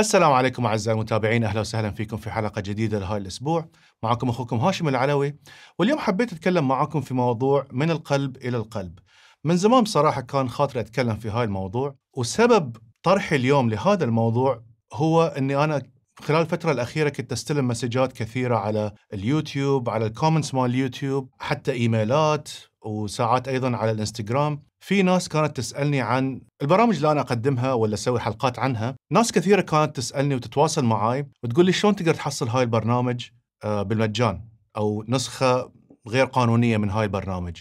السلام عليكم اعزائي المتابعين اهلا وسهلا فيكم في حلقه جديده لهاي الاسبوع معكم اخوكم هاشم العلوي واليوم حبيت اتكلم معكم في موضوع من القلب الى القلب من زمان بصراحه كان خاطري اتكلم في هاي الموضوع وسبب طرحي اليوم لهذا الموضوع هو اني انا خلال الفترة الأخيرة كنت أستلم مسجات كثيرة على اليوتيوب على الكومنتس مال اليوتيوب حتى إيميلات وساعات أيضا على الانستغرام في ناس كانت تسألني عن البرامج اللي أنا أقدمها ولا أسوي حلقات عنها ناس كثيرة كانت تسألني وتتواصل معاي وتقول لي شلون تقدر تحصل هاي البرنامج آه، بالمجان أو نسخة غير قانونية من هاي البرنامج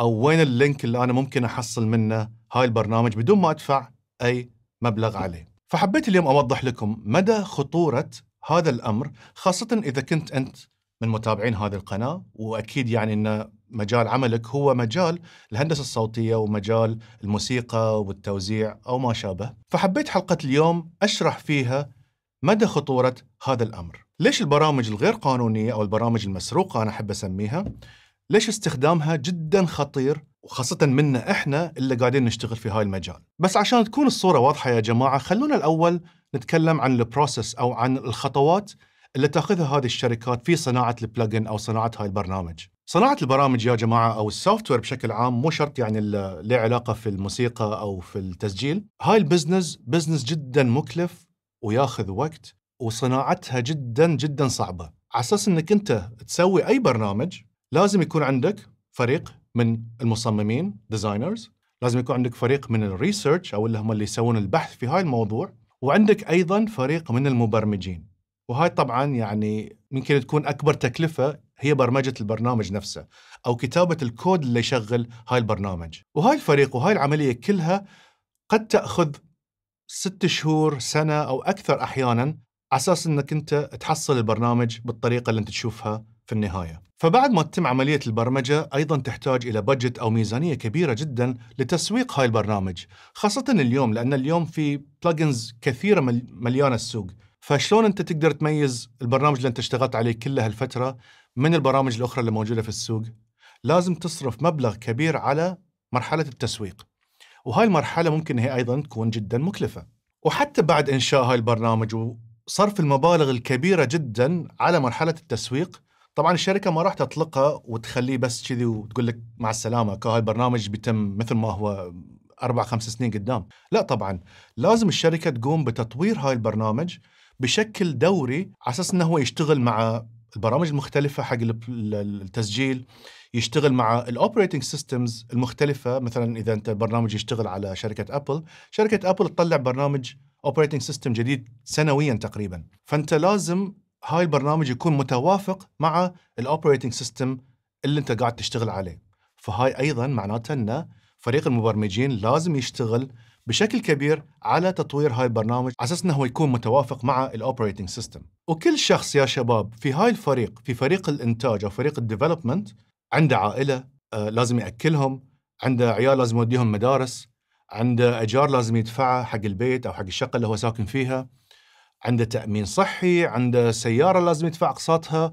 أو وين اللينك اللي أنا ممكن أحصل منه هاي البرنامج بدون ما أدفع أي مبلغ عليه فحبيت اليوم أوضح لكم مدى خطورة هذا الأمر خاصة إذا كنت أنت من متابعين هذه القناه واكيد يعني ان مجال عملك هو مجال الهندسه الصوتيه ومجال الموسيقى والتوزيع او ما شابه فحبيت حلقه اليوم اشرح فيها مدى خطوره هذا الامر ليش البرامج الغير قانونيه او البرامج المسروقه انا احب اسميها ليش استخدامها جدا خطير وخاصة منا احنا اللي قاعدين نشتغل في هاي المجال بس عشان تكون الصورة واضحة يا جماعة خلونا الأول نتكلم عن البروسس أو عن الخطوات اللي تاخذها هذه الشركات في صناعه البلجن او صناعه هاي البرنامج صناعه البرامج يا جماعه او السوفت وير بشكل عام مو شرط يعني له علاقه في الموسيقى او في التسجيل هاي البزنس بزنس جدا مكلف وياخذ وقت وصناعتها جدا جدا صعبه على اساس انك انت تسوي اي برنامج لازم يكون عندك فريق من المصممين ديزاينرز لازم يكون عندك فريق من الريسيرش او اللي هم اللي يسوون البحث في هاي الموضوع وعندك ايضا فريق من المبرمجين وهاي طبعا يعني ممكن تكون اكبر تكلفه هي برمجه البرنامج نفسه او كتابه الكود اللي يشغل هاي البرنامج وهاي الفريق وهاي العمليه كلها قد تاخذ ست شهور سنه او اكثر احيانا على اساس انك انت تحصل البرنامج بالطريقه اللي انت تشوفها في النهايه فبعد ما تتم عمليه البرمجه ايضا تحتاج الى بجت او ميزانيه كبيره جدا لتسويق هاي البرنامج خاصه اليوم لان اليوم في بلجنز كثيره مليانه السوق فشلون انت تقدر تميز البرنامج اللي انت اشتغلت عليه كل هالفتره من البرامج الاخرى اللي موجوده في السوق؟ لازم تصرف مبلغ كبير على مرحله التسويق. وهاي المرحله ممكن هي ايضا تكون جدا مكلفه. وحتى بعد انشاء هاي البرنامج وصرف المبالغ الكبيره جدا على مرحله التسويق، طبعا الشركه ما راح تطلقه وتخليه بس كذي وتقول لك مع السلامه هاي البرنامج بيتم مثل ما هو أربع خمس سنين قدام لا طبعا لازم الشركة تقوم بتطوير هاي البرنامج بشكل دوري على أساس أنه هو يشتغل مع البرامج المختلفة حق التسجيل يشتغل مع الاوبريتنج سيستمز المختلفة مثلا إذا أنت برنامج يشتغل على شركة أبل شركة أبل تطلع برنامج اوبريتنج سيستم جديد سنويا تقريبا فانت لازم هاي البرنامج يكون متوافق مع الاوبريتنج سيستم اللي انت قاعد تشتغل عليه فهاي ايضا معناتها انه فريق المبرمجين لازم يشتغل بشكل كبير على تطوير هاي البرنامج على اساس انه هو يكون متوافق مع الاوبريتنج سيستم وكل شخص يا شباب في هاي الفريق في فريق الانتاج او فريق الديفلوبمنت عنده عائله آه، لازم ياكلهم عنده عيال لازم يوديهم مدارس عنده اجار لازم يدفعه حق البيت او حق الشقه اللي هو ساكن فيها عنده تامين صحي عنده سياره لازم يدفع اقساطها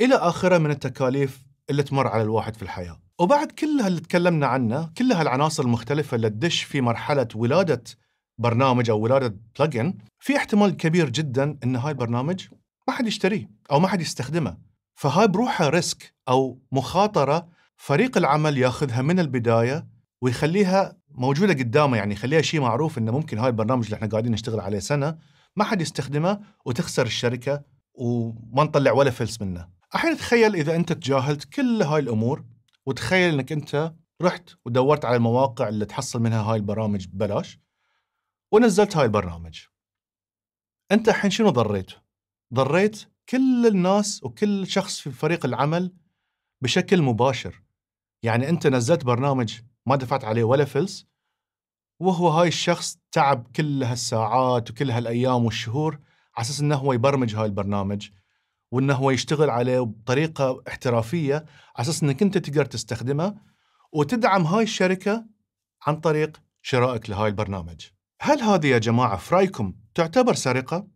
الى اخره من التكاليف اللي تمر على الواحد في الحياة وبعد كل اللي تكلمنا عنه كل هالعناصر المختلفة اللي تدش في مرحلة ولادة برنامج أو ولادة بلجن في احتمال كبير جدا أن هاي البرنامج ما حد يشتريه أو ما حد يستخدمه فهاي بروحها ريسك أو مخاطرة فريق العمل ياخذها من البداية ويخليها موجودة قدامه يعني يخليها شيء معروف أنه ممكن هاي البرنامج اللي احنا قاعدين نشتغل عليه سنة ما حد يستخدمه وتخسر الشركة وما نطلع ولا فلس منه الحين تخيل اذا انت تجاهلت كل هاي الامور وتخيل انك انت رحت ودورت على المواقع اللي تحصل منها هاي البرامج ببلاش ونزلت هاي البرنامج انت الحين شنو ضريت ضريت كل الناس وكل شخص في فريق العمل بشكل مباشر يعني انت نزلت برنامج ما دفعت عليه ولا فلس وهو هاي الشخص تعب كل هالساعات وكل هالايام والشهور على اساس انه هو يبرمج هاي البرنامج وانه هو يشتغل عليه بطريقه احترافيه على اساس انك انت تقدر تستخدمه وتدعم هاي الشركه عن طريق شرائك لهاي البرنامج. هل هذه يا جماعه في رايكم تعتبر سرقه؟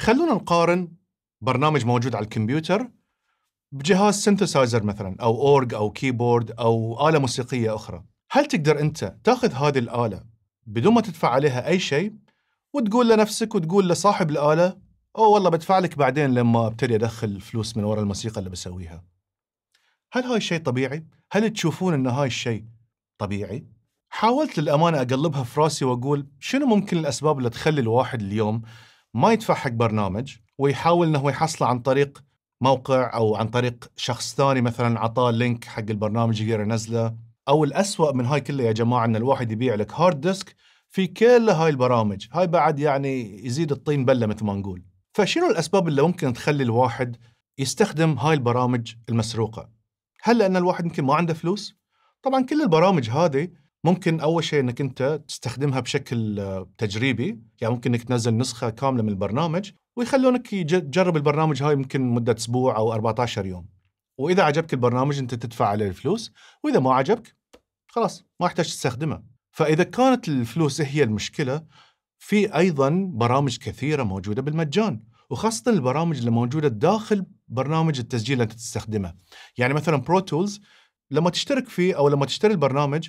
خلونا نقارن برنامج موجود على الكمبيوتر بجهاز سنتسايزر مثلا او اورج او كيبورد او اله موسيقيه اخرى. هل تقدر انت تاخذ هذه الاله بدون ما تدفع عليها اي شيء وتقول لنفسك وتقول لصاحب الاله أو والله بدفع لك بعدين لما ابتدي أدخل فلوس من وراء الموسيقى اللي بسويها هل هاي الشيء طبيعي؟ هل تشوفون أن هاي الشيء طبيعي؟ حاولت للأمانة أقلبها في راسي وأقول شنو ممكن الأسباب اللي تخلي الواحد اليوم ما يدفع حق برنامج ويحاول أنه يحصله عن طريق موقع أو عن طريق شخص ثاني مثلا عطاه لينك حق البرنامج يقدر ينزله أو الأسوأ من هاي كله يا جماعة أن الواحد يبيع لك هارد ديسك في كل هاي البرامج هاي بعد يعني يزيد الطين بلة مثل ما نقول فشنو الأسباب اللي ممكن تخلي الواحد يستخدم هاي البرامج المسروقة؟ هل لأن الواحد يمكن ما عنده فلوس؟ طبعا كل البرامج هذه ممكن أول شيء أنك أنت تستخدمها بشكل آه، تجريبي يعني ممكن أنك تنزل نسخة كاملة من البرنامج ويخلونك تجرب البرنامج هاي يمكن مدة أسبوع أو 14 يوم وإذا عجبك البرنامج أنت تدفع عليه الفلوس وإذا ما عجبك خلاص ما احتاج تستخدمه فإذا كانت الفلوس هي المشكلة في ايضا برامج كثيره موجوده بالمجان وخاصه البرامج اللي موجوده داخل برنامج التسجيل اللي انت تستخدمه يعني مثلا برو تولز لما تشترك فيه او لما تشتري البرنامج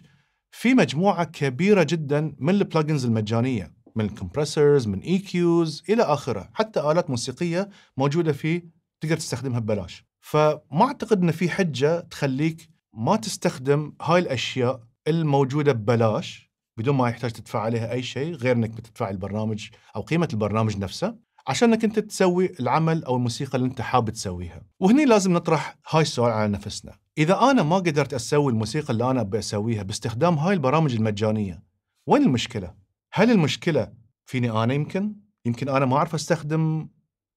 في مجموعه كبيره جدا من البلجنز المجانيه من الكمبرسرز من اي e كيوز الى اخره حتى الات موسيقيه موجوده فيه تقدر تستخدمها ببلاش فما اعتقد ان في حجه تخليك ما تستخدم هاي الاشياء الموجوده ببلاش بدون ما يحتاج تدفع عليها اي شيء غير انك بتدفع البرنامج او قيمه البرنامج نفسه عشان انك انت تسوي العمل او الموسيقى اللي انت حابب تسويها وهني لازم نطرح هاي السؤال على نفسنا اذا انا ما قدرت اسوي الموسيقى اللي انا ابي اسويها باستخدام هاي البرامج المجانيه وين المشكله هل المشكله فيني انا يمكن يمكن انا ما اعرف استخدم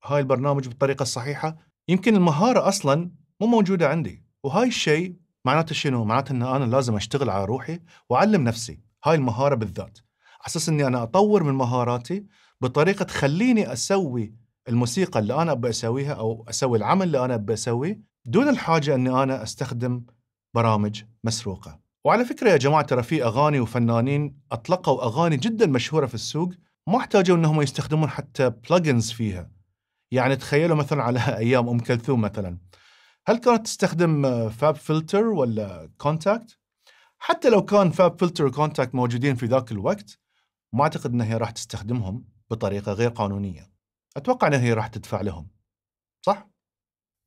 هاي البرنامج بالطريقه الصحيحه يمكن المهاره اصلا مو موجوده عندي وهاي الشيء معناته شنو معناته ان انا لازم اشتغل على روحي واعلم نفسي هاي المهاره بالذات على اساس اني انا اطور من مهاراتي بطريقه تخليني اسوي الموسيقى اللي انا ابى اسويها او اسوي العمل اللي انا ابى اسويه دون الحاجه اني انا استخدم برامج مسروقه. وعلى فكره يا جماعه ترى في اغاني وفنانين اطلقوا اغاني جدا مشهوره في السوق ما احتاجوا انهم يستخدمون حتى بلجنز فيها. يعني تخيلوا مثلا على ايام ام كلثوم مثلا هل كانت تستخدم فاب آه، فلتر ولا كونتاكت؟ حتى لو كان فاب فلتر كونتاكت موجودين في ذاك الوقت ما اعتقد انها هي راح تستخدمهم بطريقه غير قانونيه اتوقع انها هي راح تدفع لهم صح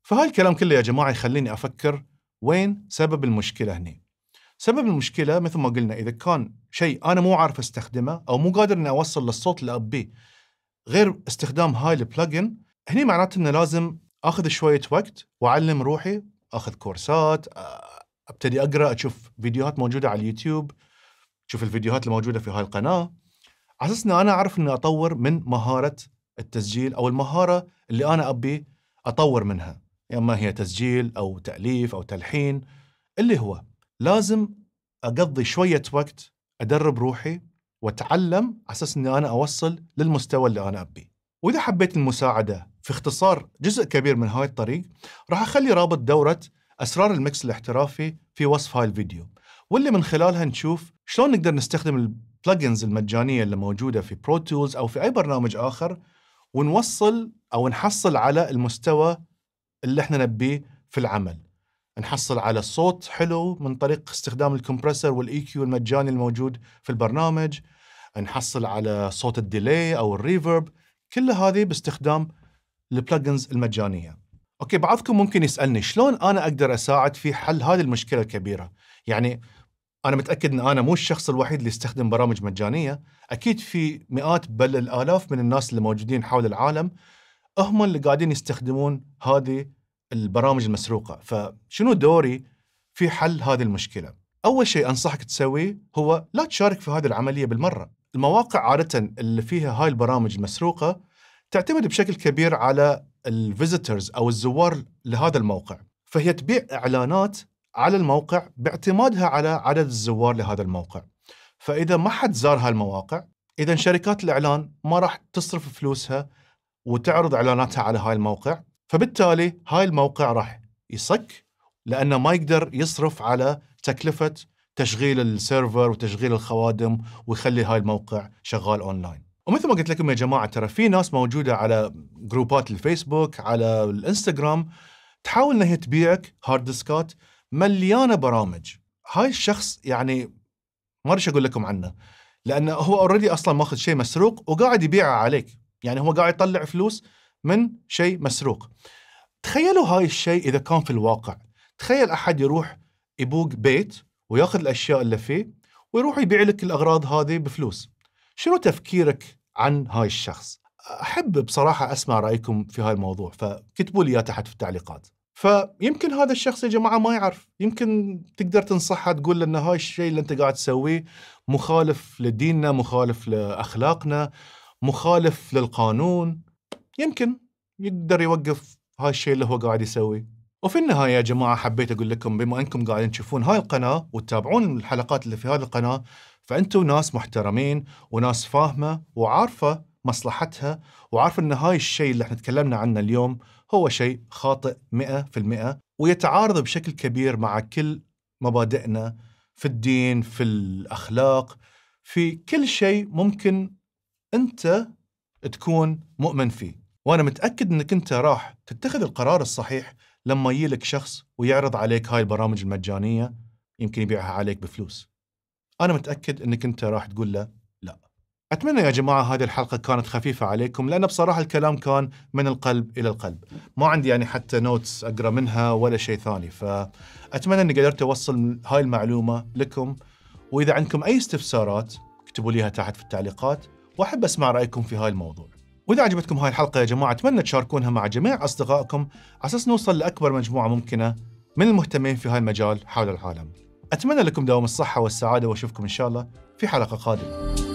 فهاي الكلام كله يا جماعه يخليني افكر وين سبب المشكله هنا سبب المشكله مثل ما قلنا اذا كان شيء انا مو عارف استخدمه او مو قادر اني اوصل للصوت اللي ابيه غير استخدام هاي البلجن هني معناته انه لازم اخذ شويه وقت واعلم روحي اخذ كورسات ابتدي اقرا اشوف فيديوهات موجوده على اليوتيوب اشوف الفيديوهات الموجوده في هاي القناه على اساس اني انا اعرف اني اطور من مهاره التسجيل او المهاره اللي انا ابي اطور منها يا يعني اما هي تسجيل او تاليف او تلحين اللي هو لازم اقضي شويه وقت ادرب روحي واتعلم على اساس اني انا اوصل للمستوى اللي انا ابيه. واذا حبيت المساعده في اختصار جزء كبير من هاي الطريق راح اخلي رابط دوره أسرار المكس الاحترافي في وصف هاي الفيديو واللي من خلالها نشوف شلون نقدر نستخدم البلجنز المجانية اللي موجودة في برو تولز أو في أي برنامج آخر ونوصل أو نحصل على المستوى اللي احنا نبيه في العمل نحصل على صوت حلو من طريق استخدام الكمبرسر والاي كيو المجاني الموجود في البرنامج نحصل على صوت الديلي او الريفرب كل هذه باستخدام البلجنز المجانيه اوكي بعضكم ممكن يسالني شلون انا اقدر اساعد في حل هذه المشكله الكبيره؟ يعني انا متاكد ان انا مو الشخص الوحيد اللي يستخدم برامج مجانيه، اكيد في مئات بل الالاف من الناس اللي موجودين حول العالم هم اللي قاعدين يستخدمون هذه البرامج المسروقه، فشنو دوري في حل هذه المشكله؟ اول شيء انصحك تسويه هو لا تشارك في هذه العمليه بالمره، المواقع عاده اللي فيها هاي البرامج المسروقه تعتمد بشكل كبير على الفيزيتورز او الزوار لهذا الموقع فهي تبيع اعلانات على الموقع باعتمادها على عدد الزوار لهذا الموقع فاذا ما حد زار هالمواقع اذا شركات الاعلان ما راح تصرف فلوسها وتعرض اعلاناتها على هاي الموقع فبالتالي هاي الموقع راح يصك لانه ما يقدر يصرف على تكلفه تشغيل السيرفر وتشغيل الخوادم ويخلي هاي الموقع شغال اونلاين ومثل ما قلت لكم يا جماعه ترى في ناس موجوده على جروبات الفيسبوك على الانستغرام تحاول انها تبيعك هارد ديسكات مليانه برامج هاي الشخص يعني ما ادري اقول لكم عنه لانه هو اوريدي اصلا ماخذ شيء مسروق وقاعد يبيعه عليك يعني هو قاعد يطلع فلوس من شيء مسروق تخيلوا هاي الشيء اذا كان في الواقع تخيل احد يروح يبوق بيت وياخذ الاشياء اللي فيه ويروح يبيع لك الاغراض هذه بفلوس شنو تفكيرك عن هاي الشخص احب بصراحه اسمع رايكم في هاي الموضوع فكتبوا لي اياه تحت في التعليقات فيمكن هذا الشخص يا جماعه ما يعرف يمكن تقدر تنصحها تقول له ان هاي الشيء اللي انت قاعد تسويه مخالف لديننا مخالف لاخلاقنا مخالف للقانون يمكن يقدر يوقف هاي الشيء اللي هو قاعد يسويه وفي النهاية يا جماعة حبيت أقول لكم بما أنكم قاعدين تشوفون هاي القناة وتتابعون الحلقات اللي في هذه القناة فانتم ناس محترمين وناس فاهمه وعارفه مصلحتها وعارفه ان هاي الشيء اللي احنا تكلمنا عنه اليوم هو شيء خاطئ 100% ويتعارض بشكل كبير مع كل مبادئنا في الدين في الاخلاق في كل شيء ممكن انت تكون مؤمن فيه وانا متاكد انك انت راح تتخذ القرار الصحيح لما يجي لك شخص ويعرض عليك هاي البرامج المجانيه يمكن يبيعها عليك بفلوس انا متاكد انك انت راح تقول له لا اتمنى يا جماعه هذه الحلقه كانت خفيفه عليكم لان بصراحه الكلام كان من القلب الى القلب ما عندي يعني حتى نوتس اقرا منها ولا شيء ثاني فاتمنى اني قدرت اوصل هاي المعلومه لكم واذا عندكم اي استفسارات اكتبوا ليها تحت في التعليقات واحب اسمع رايكم في هاي الموضوع وإذا عجبتكم هاي الحلقة يا جماعة أتمنى تشاركونها مع جميع أصدقائكم على أساس نوصل لأكبر مجموعة ممكنة من المهتمين في هاي المجال حول العالم أتمنى لكم دوام الصحة والسعادة وأشوفكم إن شاء الله في حلقة قادمة